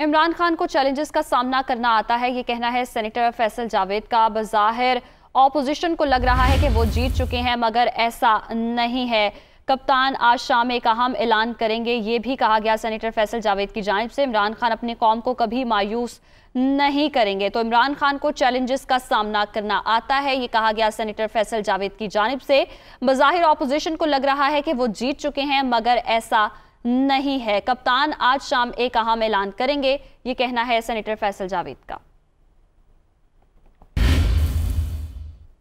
इमरान खान को चैलेंजेस का सामना करना आता है ये कहना है सेनेटर फैसल जावेद का बज़ाहिर ऑपोजिशन को लग रहा है कि वो जीत चुके हैं मगर ऐसा नहीं है कप्तान आज शाम एक अहम ऐलान करेंगे ये भी कहा गया सेनेटर फैसल जावेद की जानब से इमरान खान अपने कौम को कभी मायूस नहीं करेंगे तो इमरान खान को चैलेंजेस का सामना करना आता है ये कहा गया सेनेटर फैसल जावेद की जानब से बज़ाहिर ऑपोजिशन को लग रहा है कि वो जीत चुके हैं मगर ऐसा नहीं है कप्तान आज शाम एक अहम ऐलान करेंगे ये कहना है सेनेटर फैसल जावेद का